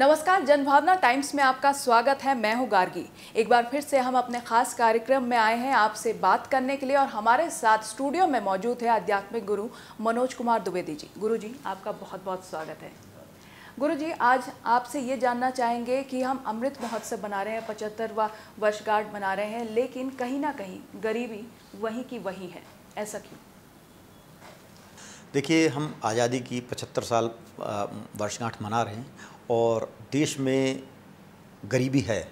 नमस्कार जनभावना टाइम्स में आपका स्वागत है मैं हूं गार्गी एक बार फिर से हम अपने खास कार्यक्रम में आए हैं आपसे बात करने के लिए और हमारे साथ स्टूडियो में मौजूद है आध्यात्मिक गुरु मनोज कुमार द्विवेदी जी गुरु जी आपका बहुत बहुत स्वागत है गुरु जी आज आपसे ये जानना चाहेंगे कि हम अमृत महोत्सव मना रहे हैं पचहत्तरवा वर्षगांठ मना रहे हैं लेकिन कहीं ना कहीं गरीबी वहीं की वहीं है ऐसा क्यों देखिए हम आज़ादी की पचहत्तर साल वर्षगांठ मना रहे हैं और देश में गरीबी है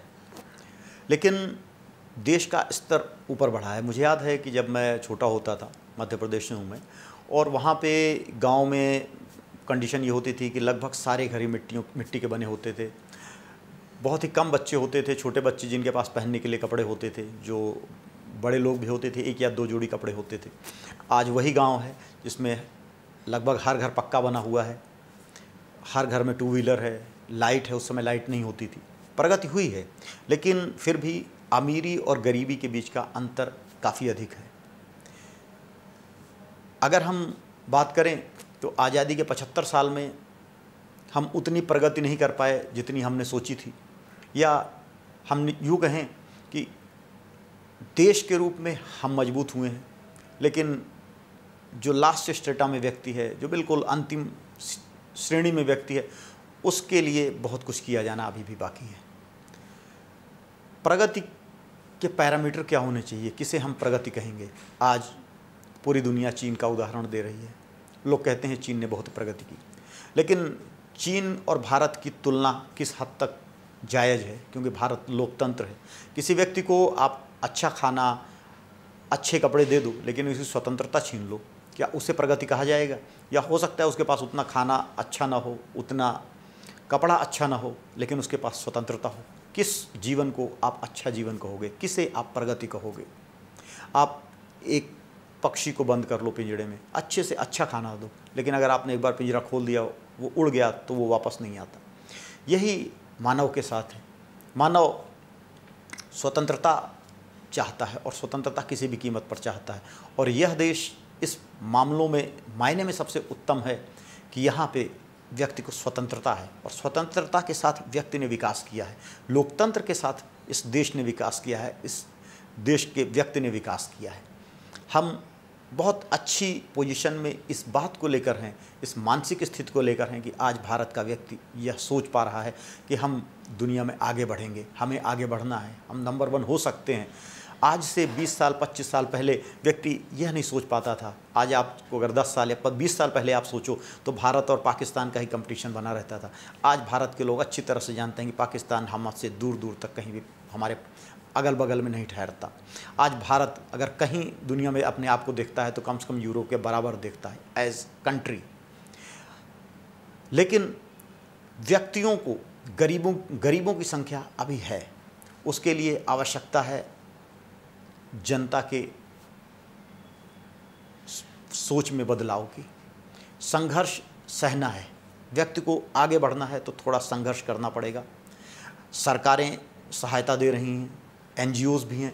लेकिन देश का स्तर ऊपर बढ़ा है मुझे याद है कि जब मैं छोटा होता था मध्य प्रदेश में हूँ मैं और वहाँ पे गांव में कंडीशन ये होती थी कि लगभग सारे घर ही मिट्टियों मिट्टी के बने होते थे बहुत ही कम बच्चे होते थे छोटे बच्चे जिनके पास पहनने के लिए कपड़े होते थे जो बड़े लोग भी होते थे एक या दो जोड़ी कपड़े होते थे आज वही गांव है जिसमें लगभग हर घर पक्का बना हुआ है हर घर में टू व्हीलर है लाइट है उस समय लाइट नहीं होती थी प्रगति हुई है लेकिन फिर भी अमीरी और गरीबी के बीच का अंतर काफ़ी अधिक है अगर हम बात करें तो आज़ादी के 75 साल में हम उतनी प्रगति नहीं कर पाए जितनी हमने सोची थी या हम यूँ कहें कि देश के रूप में हम मजबूत हुए हैं लेकिन जो लास्ट स्टेटा में व्यक्ति है जो बिल्कुल अंतिम श्रेणी में व्यक्ति है उसके लिए बहुत कुछ किया जाना अभी भी बाकी है प्रगति के पैरामीटर क्या होने चाहिए किसे हम प्रगति कहेंगे आज पूरी दुनिया चीन का उदाहरण दे रही है लोग कहते हैं चीन ने बहुत प्रगति की लेकिन चीन और भारत की तुलना किस हद तक जायज़ है क्योंकि भारत लोकतंत्र है किसी व्यक्ति को आप अच्छा खाना अच्छे कपड़े दे दो लेकिन उसकी स्वतंत्रता छीन लो क्या उसे प्रगति कहा जाएगा या हो सकता है उसके पास उतना खाना अच्छा ना हो उतना कपड़ा अच्छा ना हो लेकिन उसके पास स्वतंत्रता हो किस जीवन को आप अच्छा जीवन कहोगे किसे आप प्रगति कहोगे आप एक पक्षी को बंद कर लो पिंजड़े में अच्छे से अच्छा खाना दो लेकिन अगर आपने एक बार पिंजरा खोल दिया वो उड़ गया तो वो वापस नहीं आता यही मानव के साथ है मानव स्वतंत्रता चाहता है और स्वतंत्रता किसी भी कीमत पर चाहता है और यह देश इस मामलों में मायने में सबसे उत्तम है कि यहाँ पे व्यक्ति को स्वतंत्रता है और स्वतंत्रता के साथ व्यक्ति ने विकास किया है लोकतंत्र के साथ इस देश ने विकास किया है इस देश के व्यक्ति ने विकास किया है हम बहुत अच्छी पोजीशन में इस बात को लेकर हैं इस मानसिक स्थिति को लेकर हैं कि आज भारत का व्यक्ति यह सोच पा रहा है कि हम दुनिया में आगे बढ़ेंगे हमें आगे बढ़ना है हम नंबर वन हो सकते हैं आज से 20 साल 25 साल पहले व्यक्ति यह नहीं सोच पाता था आज आपको अगर 10 साल या 20 साल पहले आप सोचो तो भारत और पाकिस्तान का ही कंपटीशन बना रहता था आज भारत के लोग अच्छी तरह से जानते हैं कि पाकिस्तान हमसे दूर दूर तक कहीं भी हमारे अगल बगल में नहीं ठहरता आज भारत अगर कहीं दुनिया में अपने आप को देखता है तो कम से कम यूरोप के बराबर देखता है एज कंट्री लेकिन व्यक्तियों को गरीबों गरीबों की संख्या अभी है उसके लिए आवश्यकता है जनता के सोच में बदलाव की संघर्ष सहना है व्यक्ति को आगे बढ़ना है तो थोड़ा संघर्ष करना पड़ेगा सरकारें सहायता दे रही हैं एन भी हैं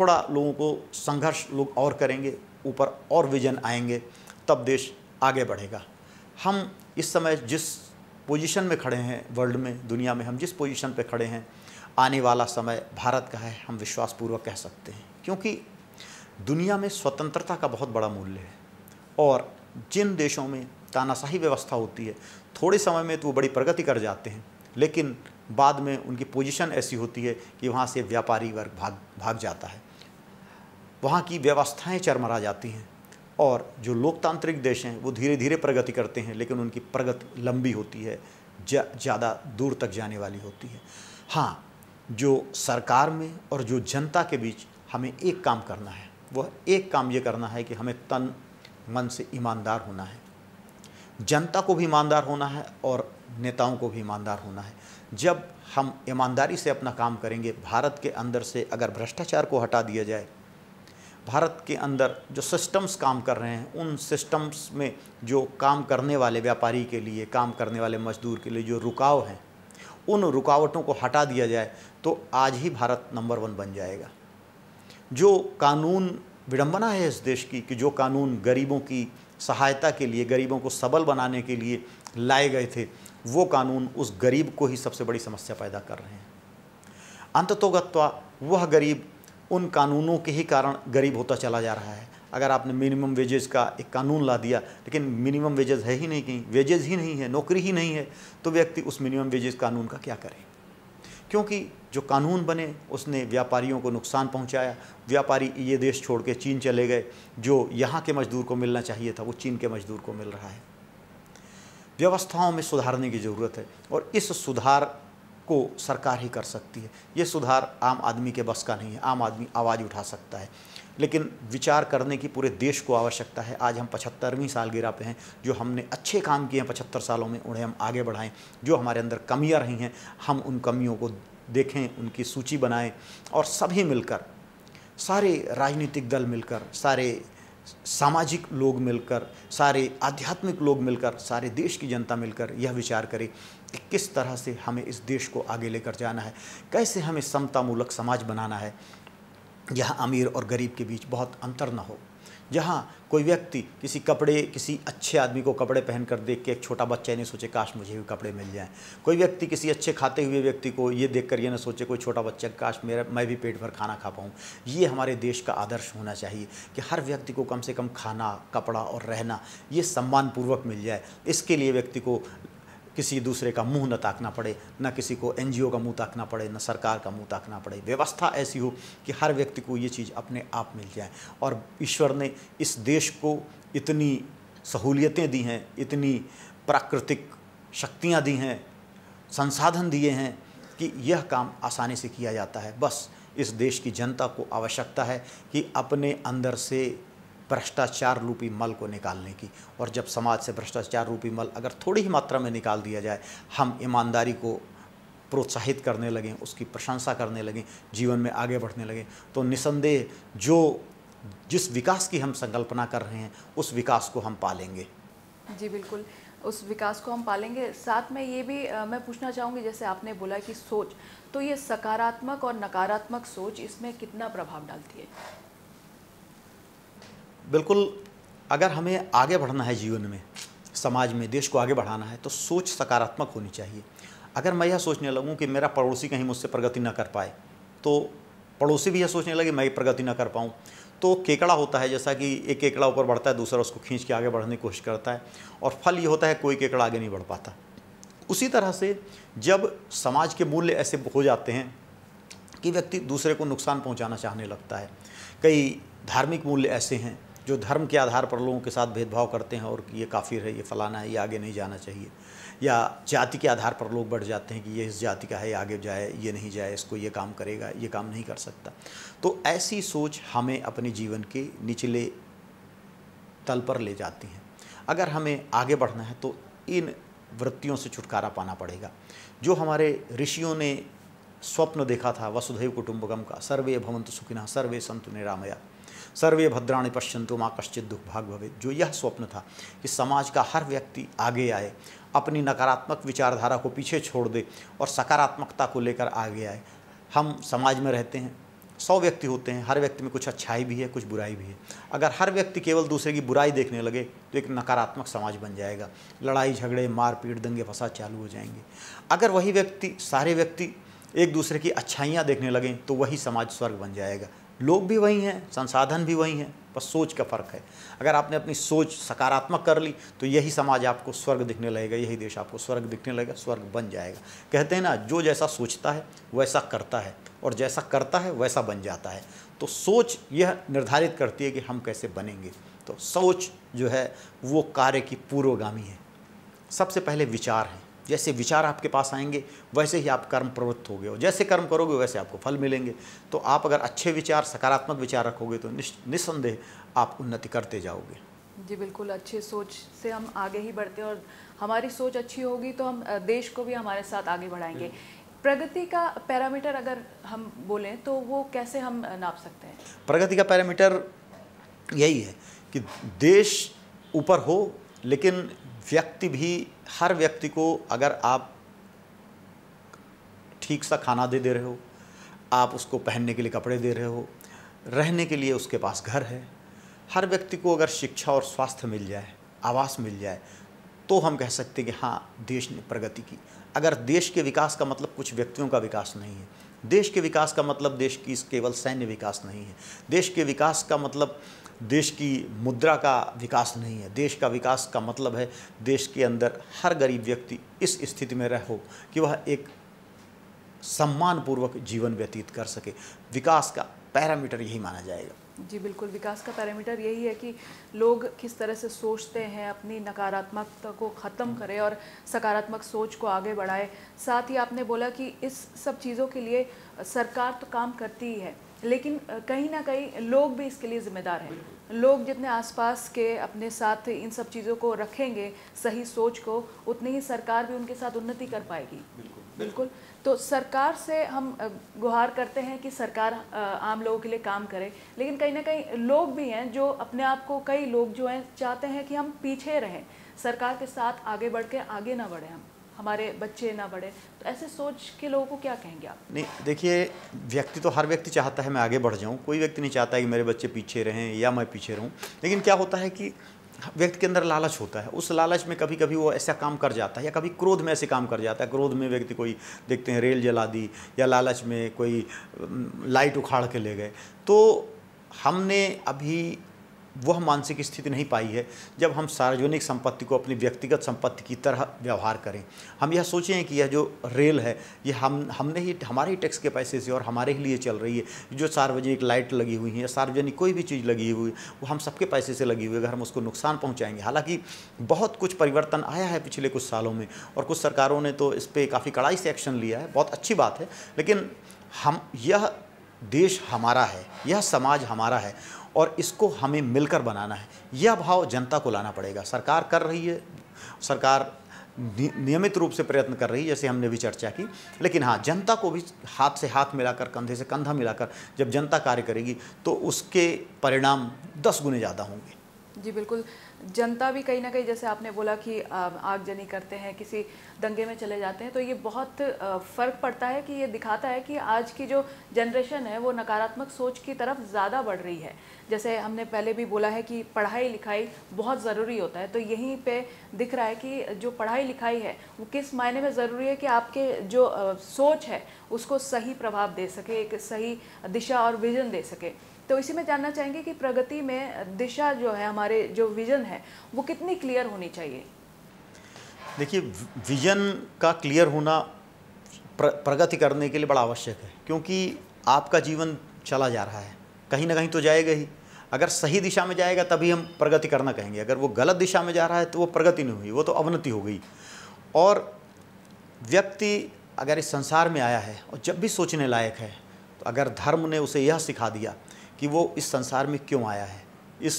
थोड़ा लोगों को संघर्ष लोग और करेंगे ऊपर और विजन आएंगे तब देश आगे बढ़ेगा हम इस समय जिस पोजीशन में खड़े हैं वर्ल्ड में दुनिया में हम जिस पोजीशन पे खड़े हैं आने वाला समय भारत का है हम विश्वासपूर्वक कह सकते हैं क्योंकि दुनिया में स्वतंत्रता का बहुत बड़ा मूल्य है और जिन देशों में तानाशाही व्यवस्था होती है थोड़े समय में तो वो बड़ी प्रगति कर जाते हैं लेकिन बाद में उनकी पोजीशन ऐसी होती है कि वहाँ से व्यापारी वर्ग भाग भाग जाता है वहाँ की व्यवस्थाएं चरमरा जाती हैं और जो लोकतांत्रिक देश हैं वो धीरे धीरे प्रगति करते हैं लेकिन उनकी प्रगति लंबी होती है ज़्यादा दूर तक जाने वाली होती है हाँ जो सरकार में और जो जनता के बीच हमें एक काम करना है वह एक काम ये करना है कि हमें तन मन से ईमानदार होना है जनता को भी ईमानदार होना है और नेताओं को भी ईमानदार होना है जब हम ईमानदारी से अपना काम करेंगे भारत के अंदर से अगर भ्रष्टाचार को हटा दिया जाए भारत के अंदर जो सिस्टम्स काम कर रहे हैं उन सिस्टम्स में जो काम करने वाले व्यापारी के लिए काम करने वाले मजदूर के लिए जो रुकाव हैं उन रुकावटों को हटा दिया जाए तो आज ही भारत नंबर वन बन जाएगा जो कानून विडंबना है इस देश की कि जो कानून गरीबों की सहायता के लिए गरीबों को सबल बनाने के लिए लाए गए थे वो कानून उस गरीब को ही सबसे बड़ी समस्या पैदा कर रहे हैं अंततोगत्वा वह गरीब उन कानूनों के ही कारण गरीब होता चला जा रहा है अगर आपने मिनिमम वेजेस का एक कानून ला दिया लेकिन मिनिमम वेजेस है ही नहीं कहीं वेजेस ही नहीं है नौकरी ही नहीं है तो व्यक्ति उस मिनिमम वेजेस कानून का क्या करें क्योंकि जो कानून बने उसने व्यापारियों को नुकसान पहुंचाया व्यापारी ये देश छोड़ के चीन चले गए जो यहाँ के मजदूर को मिलना चाहिए था वो चीन के मजदूर को मिल रहा है व्यवस्थाओं में सुधारने की ज़रूरत है और इस सुधार को सरकार ही कर सकती है ये सुधार आम आदमी के बस का नहीं है आम आदमी आवाज़ उठा सकता है लेकिन विचार करने की पूरे देश को आवश्यकता है आज हम पचहत्तरवीं सालगिरह पे हैं जो हमने अच्छे काम किए हैं पचहत्तर सालों में उन्हें हम आगे बढ़ाएं जो हमारे अंदर कमियां रही हैं हम उन कमियों को देखें उनकी सूची बनाएं और सभी मिलकर सारे राजनीतिक दल मिलकर सारे सामाजिक लोग मिलकर सारे आध्यात्मिक लोग मिलकर सारे देश की जनता मिलकर यह विचार करें कि किस तरह से हमें इस देश को आगे लेकर जाना है कैसे हमें समतामूलक समाज बनाना है जहाँ अमीर और गरीब के बीच बहुत अंतर न हो जहाँ कोई व्यक्ति किसी कपड़े किसी अच्छे आदमी को कपड़े पहन कर देख के एक छोटा बच्चा ने सोचे काश मुझे भी कपड़े मिल जाएं कोई व्यक्ति किसी अच्छे खाते हुए व्यक्ति को ये देख कर ये ना सोचे कोई छोटा बच्चा काश मेरा मैं भी पेट भर खाना खा पाऊँ ये हमारे देश का आदर्श होना चाहिए कि हर व्यक्ति को कम से कम खाना कपड़ा और रहना ये सम्मानपूर्वक मिल जाए इसके लिए व्यक्ति को किसी दूसरे का मुंह न ताकना पड़े न किसी को एनजीओ का मुंह ताकना पड़े न सरकार का मुंह ताकना पड़े व्यवस्था ऐसी हो कि हर व्यक्ति को ये चीज़ अपने आप मिल जाए और ईश्वर ने इस देश को इतनी सहूलियतें दी हैं इतनी प्राकृतिक शक्तियाँ दी हैं संसाधन दिए हैं कि यह काम आसानी से किया जाता है बस इस देश की जनता को आवश्यकता है कि अपने अंदर से भ्रष्टाचार रूपी मल को निकालने की और जब समाज से भ्रष्टाचार रूपी मल अगर थोड़ी ही मात्रा में निकाल दिया जाए हम ईमानदारी को प्रोत्साहित करने लगें उसकी प्रशंसा करने लगें जीवन में आगे बढ़ने लगें तो निसंदेह जो जिस विकास की हम संकल्पना कर रहे हैं उस विकास को हम पालेंगे जी बिल्कुल उस विकास को हम पालेंगे साथ में ये भी आ, मैं पूछना चाहूँगी जैसे आपने बोला कि सोच तो ये सकारात्मक और नकारात्मक सोच इसमें कितना प्रभाव डालती है बिल्कुल अगर हमें आगे बढ़ना है जीवन में समाज में देश को आगे बढ़ाना है तो सोच सकारात्मक होनी चाहिए अगर मैं यह सोचने लगूँ कि मेरा पड़ोसी कहीं मुझसे प्रगति ना कर पाए तो पड़ोसी भी यह सोचने लगे मैं प्रगति ना कर पाऊँ तो केकड़ा होता है जैसा कि एक केकड़ा ऊपर बढ़ता है दूसरा उसको खींच के आगे बढ़ने की कोशिश करता है और फल ये होता है कोई केकड़ा आगे नहीं बढ़ पाता उसी तरह से जब समाज के मूल्य ऐसे हो जाते हैं कि व्यक्ति दूसरे को नुकसान पहुंचाना चाहने लगता है कई धार्मिक मूल्य ऐसे हैं जो धर्म के आधार पर लोगों के साथ भेदभाव करते हैं और ये काफिर है ये फलाना है ये आगे नहीं जाना चाहिए या जाति के आधार पर लोग बढ़ जाते हैं कि ये इस जाति का है ये आगे जाए ये नहीं जाए इसको ये काम करेगा ये काम नहीं कर सकता तो ऐसी सोच हमें अपने जीवन के निचले तल पर ले जाती हैं अगर हमें आगे बढ़ना है तो इन वृत्तियों से छुटकारा पाना पड़ेगा जो हमारे ऋषियों ने स्वप्न देखा था वसुधैव कुटुंबकम का सर्वे भवंत सुखिना सर्वे संत निरामया सर्वे भद्राणि पश्यंतु माँ कश्चित दुख भाग भवे जो यह स्वप्न था कि समाज का हर व्यक्ति आगे आए अपनी नकारात्मक विचारधारा को पीछे छोड़ दे और सकारात्मकता को लेकर आगे आए हम समाज में रहते हैं सौ व्यक्ति होते हैं हर व्यक्ति में कुछ अच्छाई भी है कुछ बुराई भी है अगर हर व्यक्ति केवल दूसरे की बुराई देखने लगे तो एक नकारात्मक समाज बन जाएगा लड़ाई झगड़े मारपीट दंगे फसाद चालू हो जाएंगे अगर वही व्यक्ति सारे व्यक्ति एक दूसरे की अच्छाइयाँ देखने लगें तो वही समाज स्वर्ग बन जाएगा लोग भी वही हैं संसाधन भी वही हैं बस सोच का फ़र्क है अगर आपने अपनी सोच सकारात्मक कर ली तो यही समाज आपको स्वर्ग दिखने लगेगा यही देश आपको स्वर्ग दिखने लगेगा स्वर्ग बन जाएगा कहते हैं ना जो जैसा सोचता है वैसा करता है और जैसा करता है वैसा बन जाता है तो सोच यह निर्धारित करती है कि हम कैसे बनेंगे तो सोच जो है वो कार्य की पूर्वगामी है सबसे पहले विचार हैं जैसे विचार आपके पास आएंगे वैसे ही आप कर्म प्रवृत्त होगे और जैसे कर्म करोगे वैसे आपको फल मिलेंगे तो आप अगर अच्छे विचार सकारात्मक विचार रखोगे तो निस्संदेह आप उन्नति करते जाओगे जी बिल्कुल अच्छे सोच से हम आगे ही बढ़ते और हमारी सोच अच्छी होगी तो हम देश को भी हमारे साथ आगे बढ़ाएंगे हम्म। प्रगति का पैरामीटर अगर हम बोलें तो वो कैसे हम नाप सकते हैं प्रगति का पैरामीटर यही है कि देश ऊपर हो लेकिन व्यक्ति भी हर व्यक्ति को अगर आप ठीक सा खाना दे दे रहे हो आप उसको पहनने के लिए कपड़े दे रहे हो रहने के लिए उसके पास घर है हर व्यक्ति को अगर शिक्षा और स्वास्थ्य मिल जाए आवास मिल जाए तो हम कह सकते हैं कि हाँ देश ने प्रगति की अगर देश के विकास का मतलब कुछ व्यक्तियों का विकास नहीं है देश के विकास का मतलब देश की केवल सैन्य विकास नहीं है देश के विकास का मतलब देश की मुद्रा का विकास नहीं है देश का विकास का मतलब है देश के अंदर हर गरीब व्यक्ति इस स्थिति में रहो कि वह एक सम्मानपूर्वक जीवन व्यतीत कर सके विकास का पैरामीटर यही माना जाएगा जी बिल्कुल विकास का पैरामीटर यही है कि लोग किस तरह से सोचते हैं अपनी नकारात्मकता को ख़त्म हम्म। करें और सकारात्मक सोच को आगे बढ़ाए साथ ही आपने बोला कि इस सब चीज़ों के लिए सरकार तो काम करती ही है लेकिन कहीं ना कहीं लोग भी इसके लिए ज़िम्मेदार हैं लोग जितने आसपास के अपने साथ इन सब चीज़ों को रखेंगे सही सोच को उतनी ही सरकार भी उनके साथ उन्नति कर पाएगी बिल्कुल तो सरकार से हम गुहार करते हैं कि सरकार आम लोगों के लिए काम करे लेकिन कहीं ना कहीं लोग भी हैं जो अपने आप को कई लोग जो हैं चाहते हैं कि हम पीछे रहें सरकार के साथ आगे बढ़ के आगे ना बढ़े हम हमारे बच्चे ना बढ़े तो ऐसे सोच के लोगों को क्या कहेंगे आप नहीं देखिए व्यक्ति तो हर व्यक्ति चाहता है मैं आगे बढ़ जाऊँ कोई व्यक्ति नहीं चाहता कि मेरे बच्चे पीछे रहें या मैं पीछे रहूँ लेकिन क्या होता है कि व्यक्ति के अंदर लालच होता है उस लालच में कभी कभी वो ऐसा काम कर जाता है या कभी क्रोध में ऐसे काम कर जाता है क्रोध में व्यक्ति कोई देखते हैं रेल जला दी या लालच में कोई लाइट उखाड़ के ले गए तो हमने अभी वह मानसिक स्थिति नहीं पाई है जब हम सार्वजनिक संपत्ति को अपनी व्यक्तिगत संपत्ति की तरह व्यवहार करें हम यह सोचें कि यह जो रेल है ये हम हमने ही हमारे ही टैक्स के पैसे से और हमारे ही लिए चल रही है जो सार्वजनिक लाइट लगी हुई है सार्वजनिक कोई भी चीज़ लगी हुई है वो हम सबके पैसे से लगी हुई अगर हम उसको नुकसान पहुँचाएंगे हालाँकि बहुत कुछ परिवर्तन आया है पिछले कुछ सालों में और कुछ सरकारों ने तो इस पर काफ़ी कड़ाई से एक्शन लिया है बहुत अच्छी बात है लेकिन हम यह देश हमारा है यह समाज हमारा है और इसको हमें मिलकर बनाना है यह भाव जनता को लाना पड़ेगा सरकार कर रही है सरकार नियमित रूप से प्रयत्न कर रही है जैसे हमने भी चर्चा की लेकिन हाँ जनता को भी हाथ से हाथ मिलाकर कंधे से कंधा मिलाकर जब जनता कार्य करेगी तो उसके परिणाम दस गुने ज़्यादा होंगे जी बिल्कुल जनता भी कहीं ना कहीं जैसे आपने बोला कि आगजनी करते हैं किसी दंगे में चले जाते हैं तो ये बहुत फ़र्क पड़ता है कि ये दिखाता है कि आज की जो जनरेशन है वो नकारात्मक सोच की तरफ ज़्यादा बढ़ रही है जैसे हमने पहले भी बोला है कि पढ़ाई लिखाई बहुत ज़रूरी होता है तो यहीं पे दिख रहा है कि जो पढ़ाई लिखाई है वो किस मायने में ज़रूरी है कि आपके जो सोच है उसको सही प्रभाव दे सके एक सही दिशा और विज़न दे सके तो इसी में जानना चाहेंगे कि प्रगति में दिशा जो है हमारे जो विज़न है वो कितनी क्लियर होनी चाहिए देखिए विज़न का क्लियर होना प्रगति करने के लिए बड़ा आवश्यक है क्योंकि आपका जीवन चला जा रहा है कहीं ना कहीं तो जाएगा ही अगर सही दिशा में जाएगा तभी हम प्रगति करना कहेंगे अगर वो गलत दिशा में जा रहा है तो वो प्रगति नहीं हुई वो तो अवनति हो गई और व्यक्ति अगर इस संसार में आया है और जब भी सोचने लायक है तो अगर धर्म ने उसे यह सिखा दिया कि वो इस संसार में क्यों आया है इस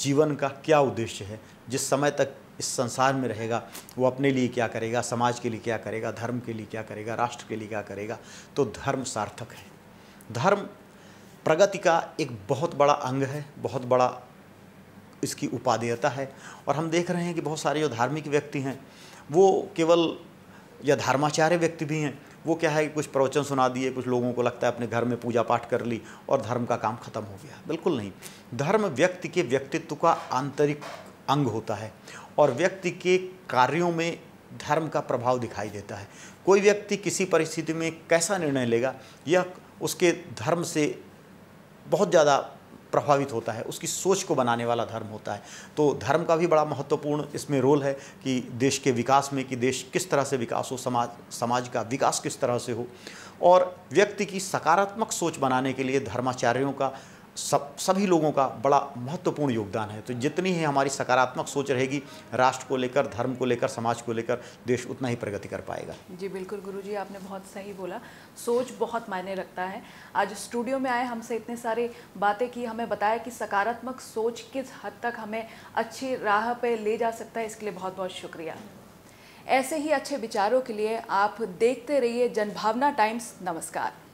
जीवन का क्या उद्देश्य है जिस समय तक इस संसार में रहेगा वो अपने लिए क्या करेगा समाज के लिए क्या करेगा धर्म के लिए क्या करेगा राष्ट्र के लिए क्या करेगा तो धर्म सार्थक है धर्म प्रगति का एक बहुत बड़ा अंग है बहुत बड़ा इसकी उपादेयता है और हम देख रहे हैं कि बहुत सारे जो धार्मिक व्यक्ति हैं वो केवल या धर्माचार्य व्यक्ति भी हैं वो क्या है कुछ प्रवचन सुना दिए कुछ लोगों को लगता है अपने घर में पूजा पाठ कर ली और धर्म का काम खत्म हो गया बिल्कुल नहीं धर्म व्यक्ति के व्यक्तित्व का आंतरिक अंग होता है और व्यक्ति के कार्यों में धर्म का प्रभाव दिखाई देता है कोई व्यक्ति किसी परिस्थिति में कैसा निर्णय लेगा यह उसके धर्म से बहुत ज़्यादा प्रभावित होता है उसकी सोच को बनाने वाला धर्म होता है तो धर्म का भी बड़ा महत्वपूर्ण इसमें रोल है कि देश के विकास में कि देश किस तरह से विकास हो समाज समाज का विकास किस तरह से हो और व्यक्ति की सकारात्मक सोच बनाने के लिए धर्माचार्यों का सब सभी लोगों का बड़ा महत्वपूर्ण योगदान है तो जितनी ही हमारी सकारात्मक सोच रहेगी राष्ट्र को लेकर धर्म को लेकर समाज को लेकर देश उतना ही प्रगति कर पाएगा जी बिल्कुल गुरु जी आपने बहुत सही बोला सोच बहुत मायने रखता है आज स्टूडियो में आए हमसे इतने सारे बातें की हमें बताया कि सकारात्मक सोच किस हद तक हमें अच्छी राह पर ले जा सकता है इसके लिए बहुत बहुत शुक्रिया ऐसे ही अच्छे विचारों के लिए आप देखते रहिए जनभावना टाइम्स नमस्कार